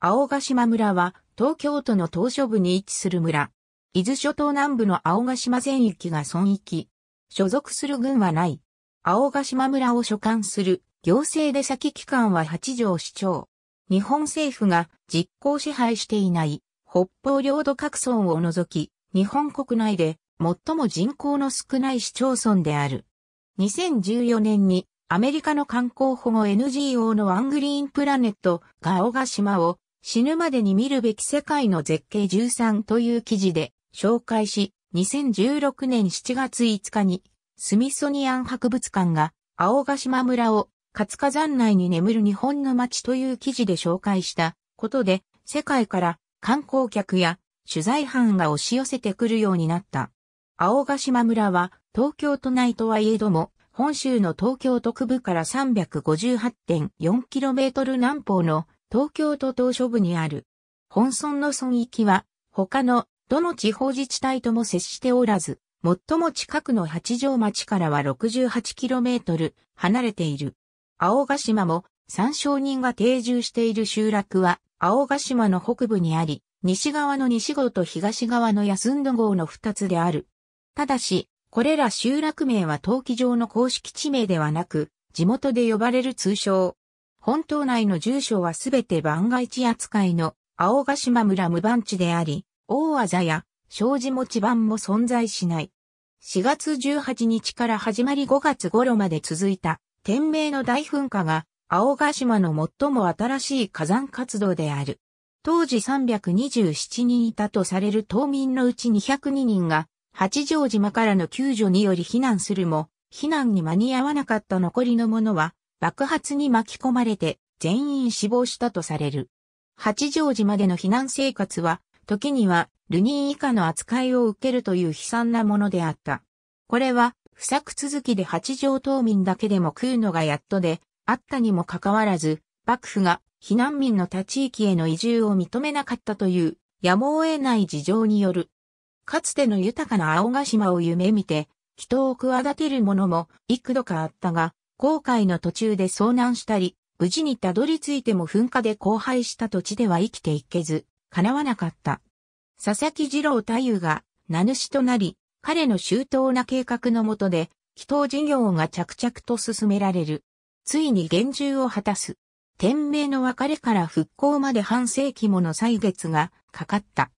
青ヶ島村は東京都の島嶼部に位置する村。伊豆諸島南部の青ヶ島全域が村域。所属する軍はない。青ヶ島村を所管する行政出先機関は八条市長。日本政府が実効支配していない北方領土各村を除き、日本国内で最も人口の少ない市町村である。2014年にアメリカの観光保護 NGO のワングリーンプラネットが青ヶ島を死ぬまでに見るべき世界の絶景13という記事で紹介し、2016年7月5日にスミソニアン博物館が青ヶ島村を活火山内に眠る日本の街という記事で紹介したことで世界から観光客や取材班が押し寄せてくるようになった。青ヶ島村は東京都内とはいえども本州の東京都区部から 358.4km 南方の東京都島諸部にある。本村の村域は、他のどの地方自治体とも接しておらず、最も近くの八丈町からは 68km 離れている。青ヶ島も参照人が定住している集落は青ヶ島の北部にあり、西側の西郷と東側の安んど郷の二つである。ただし、これら集落名は陶器上の公式地名ではなく、地元で呼ばれる通称、本島内の住所はすべて番外地扱いの青ヶ島村無番地であり、大技や障子持ち番も存在しない。4月18日から始まり5月頃まで続いた天明の大噴火が青ヶ島の最も新しい火山活動である。当時327人いたとされる島民のうち202人が八丈島からの救助により避難するも、避難に間に合わなかった残りの者は爆発に巻き込まれて全員死亡したとされる。八丈島での避難生活は、時にはルニー以下の扱いを受けるという悲惨なものであった。これは、不作続きで八丈島民だけでも食うのがやっとで、あったにもかかわらず、幕府が避難民の他地域への移住を認めなかったという、やむを得ない事情による。かつての豊かな青ヶ島を夢見て、人を企てる者も幾度かあったが、航海の途中で遭難したり、無事にたどり着いても噴火で荒廃した土地では生きていけず、叶わなかった。佐々木二郎太夫が名主となり、彼の周到な計画のもとで、祈祷事業が着々と進められる。ついに厳重を果たす。天命の別れから復興まで半世紀もの歳月がかかった。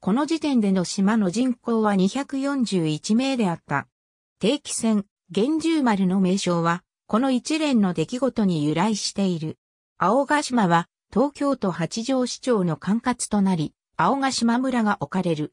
この時点での島の人口は241名であった。定期船、厳重丸の名称は、この一連の出来事に由来している。青ヶ島は東京都八丈市長の管轄となり、青ヶ島村が置かれる。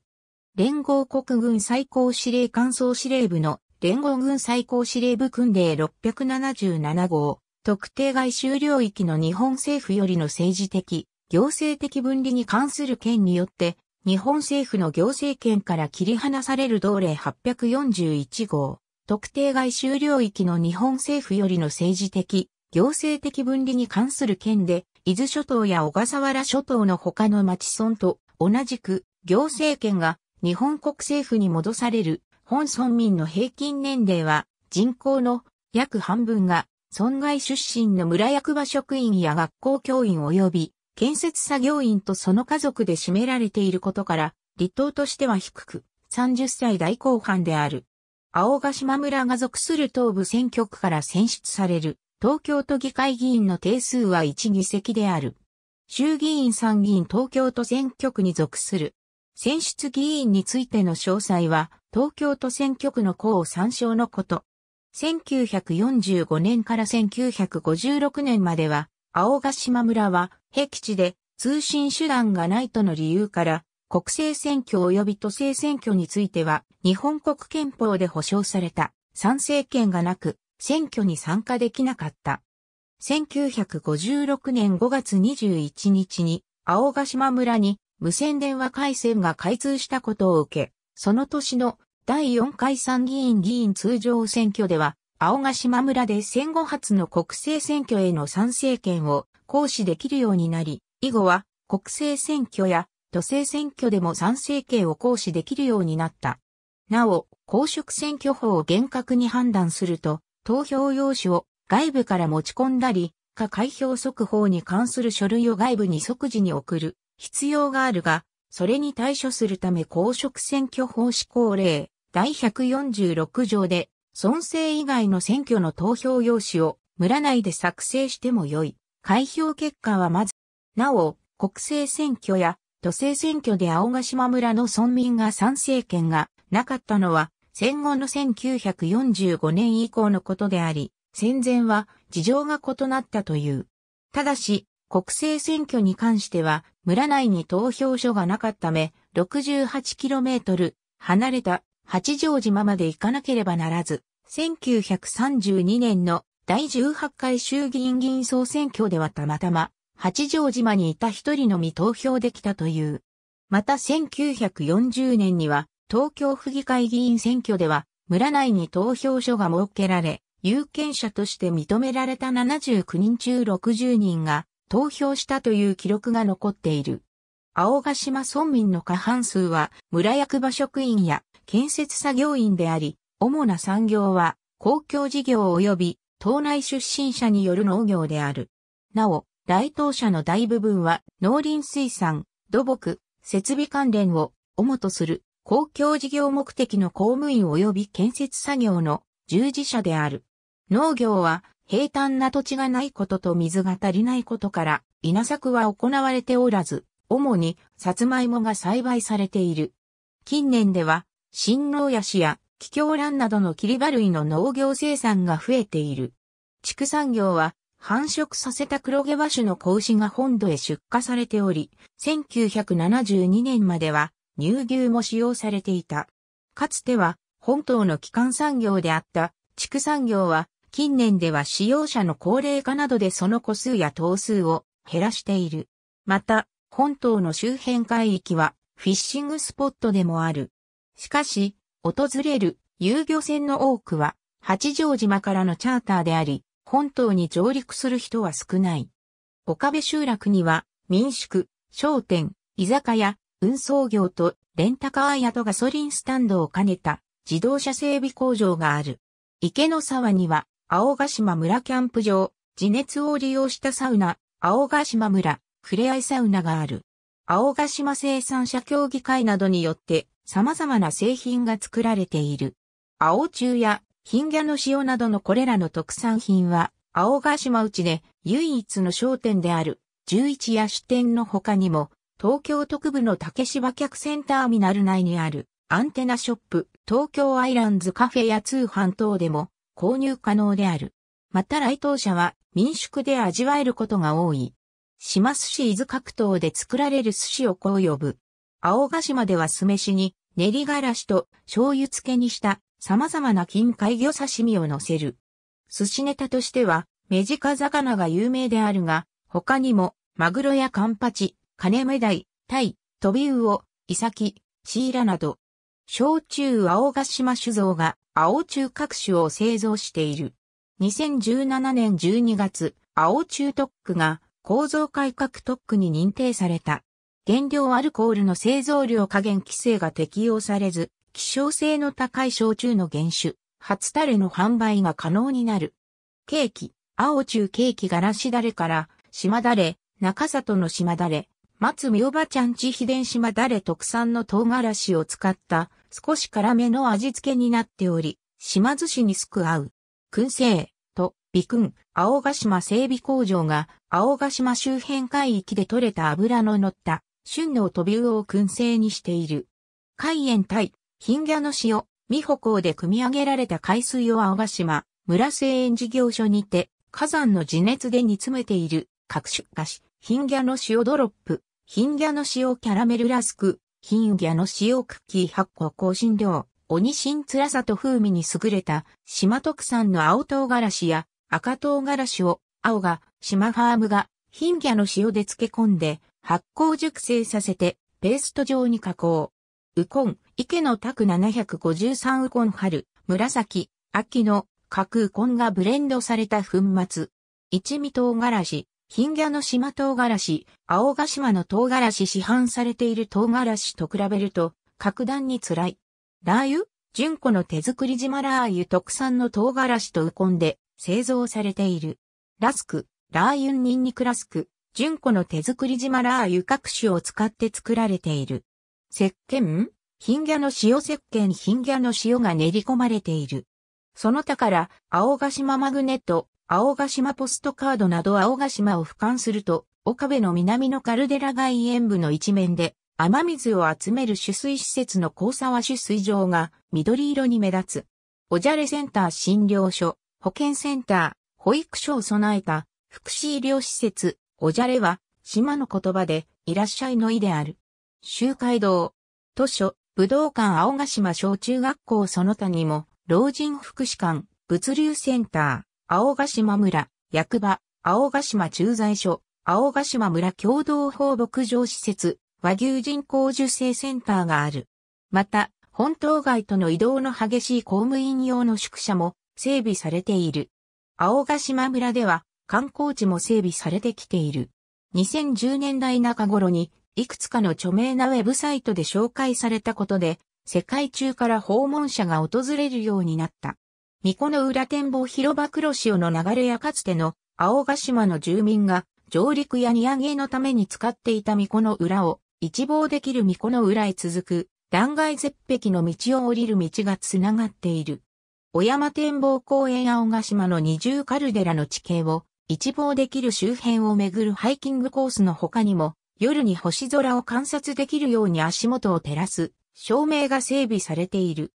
連合国軍最高司令官総司令部の連合軍最高司令部訓令677号、特定外収領域の日本政府よりの政治的、行政的分離に関する件によって、日本政府の行政権から切り離される同令841号。特定外収領域の日本政府よりの政治的、行政的分離に関する件で、伊豆諸島や小笠原諸島の他の町村と同じく行政権が日本国政府に戻される本村民の平均年齢は人口の約半分が村外出身の村役場職員や学校教員及び建設作業員とその家族で占められていることから、離島としては低く、30歳代後半である。青ヶ島村が属する東部選挙区から選出される東京都議会議員の定数は1議席である。衆議院参議院東京都選挙区に属する。選出議員についての詳細は、東京都選挙区の項を参照のこと。1945年から1956年までは、青ヶ島村は、僻地で通信手段がないとの理由から、国政選挙及び都政選挙については、日本国憲法で保障された参政権がなく、選挙に参加できなかった。1956年5月21日に、青ヶ島村に無線電話回線が開通したことを受け、その年の第4回参議院議員通常選挙では、青ヶ島村で戦後初の国政選挙への参政権を行使できるようになり、以後は国政選挙や都政選挙でも参政権を行使できるようになった。なお、公職選挙法を厳格に判断すると、投票用紙を外部から持ち込んだり、か開票速報に関する書類を外部に即時に送る必要があるが、それに対処するため公職選挙法施行令第146条で、村政以外の選挙の投票用紙を村内で作成してもよい。開票結果はまず、なお、国政選挙や都政選挙で青ヶ島村の村民が参政権がなかったのは戦後の1945年以降のことであり、戦前は事情が異なったという。ただし、国政選挙に関しては村内に投票所がなかったため、68km 離れた八丈島まで行かなければならず、1932年の第18回衆議院議員総選挙ではたまたま八丈島にいた一人のみ投票できたという。また1940年には、東京府議会議員選挙では、村内に投票所が設けられ、有権者として認められた79人中60人が投票したという記録が残っている。青ヶ島村民の過半数は村役場職員や建設作業員であり、主な産業は公共事業及び島内出身者による農業である。なお、来島社の大部分は農林水産、土木、設備関連を主とする公共事業目的の公務員及び建設作業の従事者である。農業は平坦な土地がないことと水が足りないことから稲作は行われておらず、主にサツマイモが栽培されている。近年では新農ヤシや気境蘭などの切り場類の農業生産が増えている。畜産業は繁殖させた黒毛和種の子牛が本土へ出荷されており、1972年までは乳牛も使用されていた。かつては本島の基幹産業であった畜産業は近年では使用者の高齢化などでその個数や頭数を減らしている。また、本島の周辺海域はフィッシングスポットでもある。しかし、訪れる遊漁船の多くは八丈島からのチャーターであり、本島に上陸する人は少ない。岡部集落には民宿、商店、居酒屋、運送業とレンタカーやとガソリンスタンドを兼ねた自動車整備工場がある。池の沢には青ヶ島村キャンプ場、地熱を利用したサウナ、青ヶ島村、ふれあいサウナがある。青ヶ島生産者協議会などによって様々な製品が作られている。青中やヒンギャの塩などのこれらの特産品は、青ヶ島内で唯一の商店である十一夜支店の他にも、東京特部の竹芝客船ターミナル内にあるアンテナショップ、東京アイランズカフェや通販等でも購入可能である。また来島者は民宿で味わえることが多い。島寿司伊豆各島で作られる寿司をこう呼ぶ。青ヶ島では酢飯に練りがらしと醤油漬けにした様々な近海魚刺身を乗せる。寿司ネタとしては、メジカ魚が有名であるが、他にも、マグロやカンパチ、カネメダイ、タイ、トビウオ、イサキ、シイラなど、小中青ヶ島酒造が青中各種を製造している。2017年12月、青中特区が構造改革特区に認定された。原料アルコールの製造量加減規制が適用されず、希少性の高い焼酎の原酒、初タレの販売が可能になる。ケーキ、青中ケーキガラシだれから、島だれ、中里の島だれ、松みおばちゃんち秘伝島だれ特産の唐辛子を使った少し辛めの味付けになっており、島寿司にすく合う。燻製と美燻、青ヶ島整備工場が青ヶ島周辺海域で採れた油の乗った旬の飛び魚を燻製にしている。海塩対金魚の塩、美コ港で組み上げられた海水を青ヶ島、村製塩事業所にて、火山の地熱で煮詰めている、各種菓子、金魚の塩ドロップ、金魚の塩キャラメルラスク、金魚の塩クッキー発酵香辛料、鬼辛辛さと風味に優れた、島特産の青唐辛子や赤唐辛子を、青が、島ファームが、金魚の塩で漬け込んで、発酵熟成させて、ペースト状に加工。ウコン、池の拓753ウコン春、紫、秋の角ウコンがブレンドされた粉末。一味唐辛子、貧ギャの島唐辛子、青ヶ島の唐辛子市販されている唐辛子と比べると、格段に辛い。ラー油純子の手作り島ラー油特産の唐辛子とウコンで製造されている。ラスク、ラー油ニンニクラスク、純子の手作り島ラー油各種を使って作られている。石鹸ヒンギャの塩石鹸ヒンギャの塩が練り込まれている。その他から、青ヶ島マグネット、青ヶ島ポストカードなど青ヶ島を俯瞰すると、岡部の南のカルデラ外縁部の一面で、雨水を集める取水施設の交差は取水場が緑色に目立つ。おじゃれセンター診療所、保健センター、保育所を備えた福祉医療施設、おじゃれは島の言葉でいらっしゃいの意である。集会堂、図書、武道館青ヶ島小中学校その他にも、老人福祉館、物流センター、青ヶ島村、役場、青ヶ島駐在所、青ヶ島村共同放牧場施設、和牛人工受精センターがある。また、本島外との移動の激しい公務員用の宿舎も整備されている。青ヶ島村では観光地も整備されてきている。2010年代中頃にいくつかの著名なウェブサイトで紹介されたことで、世界中から訪問者が訪れるようになった。巫女の裏展望広場黒潮の流れやかつての青ヶ島の住民が上陸や荷上げのために使っていた巫女の裏を一望できる巫女の裏へ続く断崖絶壁の道を降りる道がつながっている。小山展望公園青ヶ島の二重カルデラの地形を一望できる周辺をめぐるハイキングコースの他にも夜に星空を観察できるように足元を照らす照明が整備されている。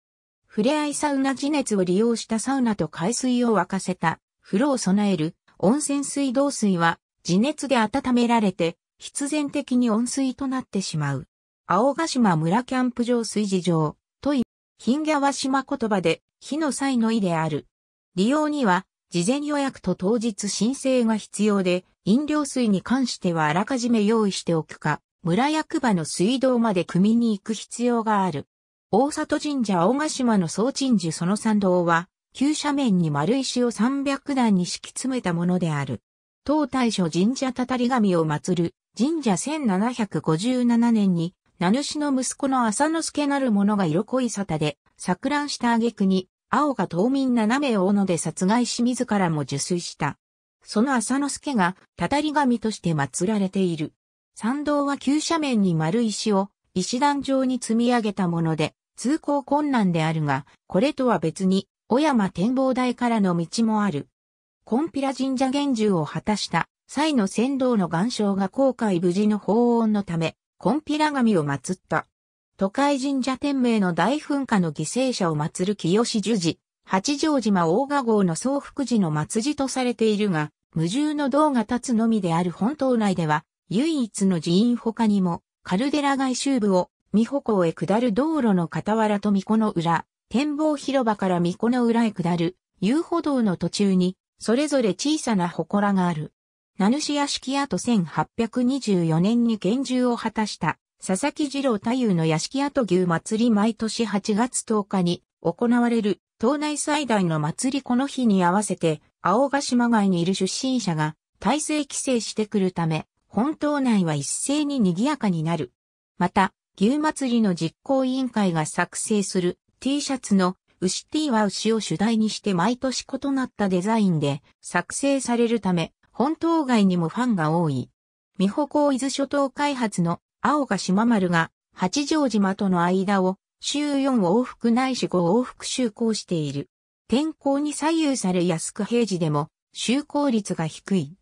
ふれあいサウナ地熱を利用したサウナと海水を沸かせた風呂を備える温泉水道水は地熱で温められて必然的に温水となってしまう。青ヶ島村キャンプ場水事場とい、貧ギャワ島言葉で火の際の意である。利用には事前予約と当日申請が必要で飲料水に関してはあらかじめ用意しておくか、村役場の水道まで汲みに行く必要がある。大里神社青ヶ島の総鎮守その参道は、急斜面に丸石を300段に敷き詰めたものである。東大所神社たたり神を祀る神社1757年に、名主の息子の浅野助なる者が色恋沙汰で、錯乱した挙句に、青が島民7名を斧で殺害し自らも受水した。その浅之助が、たたり神として祀られている。参道は急斜面に丸石を、石段状に積み上げたもので、通行困難であるが、これとは別に、小山展望台からの道もある。コンピラ神社厳重を果たした、際の仙道の岩礁が航海無事の法音のため、コンピラ神を祀った。都会神社天明の大噴火の犠牲者を祀る清志樹寺、八丈島大賀号の総福寺の祭寺とされているが、無重の銅が立つのみである本島内では、唯一の寺院他にも、カルデラ外周部を、美保港へ下る道路の傍らと美子の裏、展望広場から美子の裏へ下る、遊歩道の途中に、それぞれ小さな祠がある。名主屋敷跡1824年に厳重を果たした、佐々木二郎太夫の屋敷跡牛祭り毎年8月10日に行われる、島内最大の祭りこの日に合わせて、青ヶ島街にいる出身者が体制規制してくるため、本島内は一斉に賑やかになる。また、牛祭りの実行委員会が作成する T シャツの牛 T は牛を主題にして毎年異なったデザインで作成されるため、本島外にもファンが多い。美保港伊豆諸島開発の青ヶ島丸が八丈島との間を週4往復ないし5往復就航している。天候に左右され安く平時でも就航率が低い。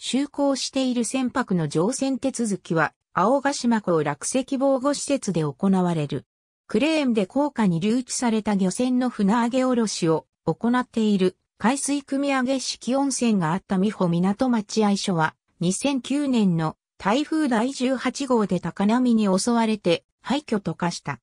就航している船舶の乗船手続きは青ヶ島港落石防護施設で行われる。クレーンで高架に留置された漁船の船上げ下ろしを行っている海水組上げ式温泉があった美保港町合所は2009年の台風第18号で高波に襲われて廃墟と化した。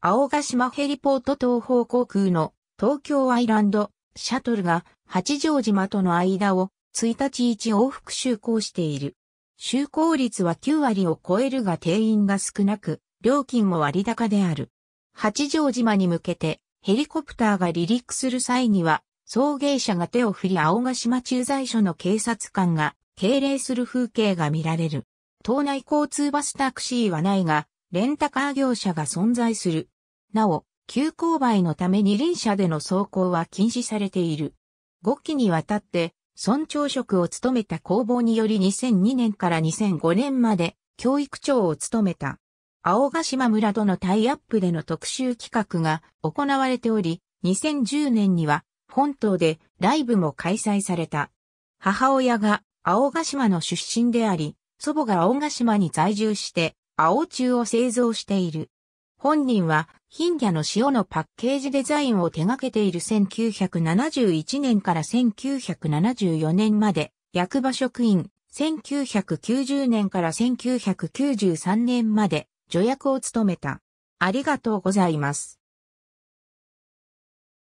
青ヶ島ヘリポート東方航空の東京アイランド、シャトルが八丈島との間を1日1往復就航している。就航率は9割を超えるが定員が少なく、料金も割高である。八丈島に向けてヘリコプターが離陸する際には、送迎車が手を振り青ヶ島駐在所の警察官が敬礼する風景が見られる。島内交通バスタクシーはないが、レンタカー業者が存在する。なお、急勾配のため二輪車での走行は禁止されている。5期にわたって、村長職を務めた工房により2002年から2005年まで教育長を務めた。青ヶ島村とのタイアップでの特集企画が行われており、2010年には本島でライブも開催された。母親が青ヶ島の出身であり、祖母が青ヶ島に在住して、青中を製造している。本人はヒンギャの塩のパッケージデザインを手掛けている1971年から1974年まで、役場職員、1990年から1993年まで、助役を務めた。ありがとうございます。